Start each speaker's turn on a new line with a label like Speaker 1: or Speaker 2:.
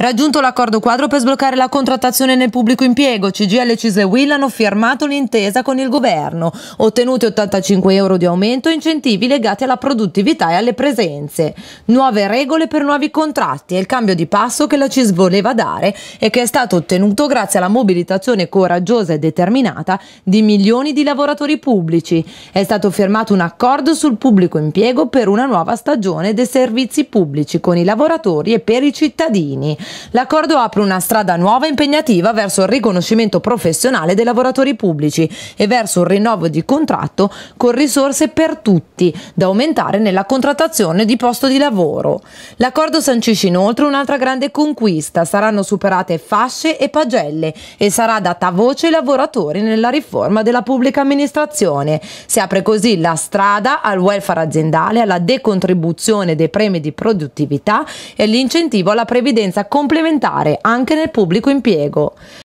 Speaker 1: Raggiunto l'accordo quadro per sbloccare la contrattazione nel pubblico impiego, CGL e Will hanno firmato l'intesa con il governo, ottenuti 85 euro di aumento e incentivi legati alla produttività e alle presenze. Nuove regole per nuovi contratti e il cambio di passo che la CIS voleva dare e che è stato ottenuto grazie alla mobilitazione coraggiosa e determinata di milioni di lavoratori pubblici. È stato firmato un accordo sul pubblico impiego per una nuova stagione dei servizi pubblici con i lavoratori e per i cittadini. L'accordo apre una strada nuova e impegnativa verso il riconoscimento professionale dei lavoratori pubblici e verso un rinnovo di contratto con risorse per tutti, da aumentare nella contrattazione di posto di lavoro. L'accordo sancisce inoltre un'altra grande conquista, saranno superate fasce e pagelle e sarà data voce ai lavoratori nella riforma della pubblica amministrazione. Si apre così la strada al welfare aziendale, alla decontribuzione dei premi di produttività e all'incentivo alla previdenza comunitaria complementare anche nel pubblico impiego.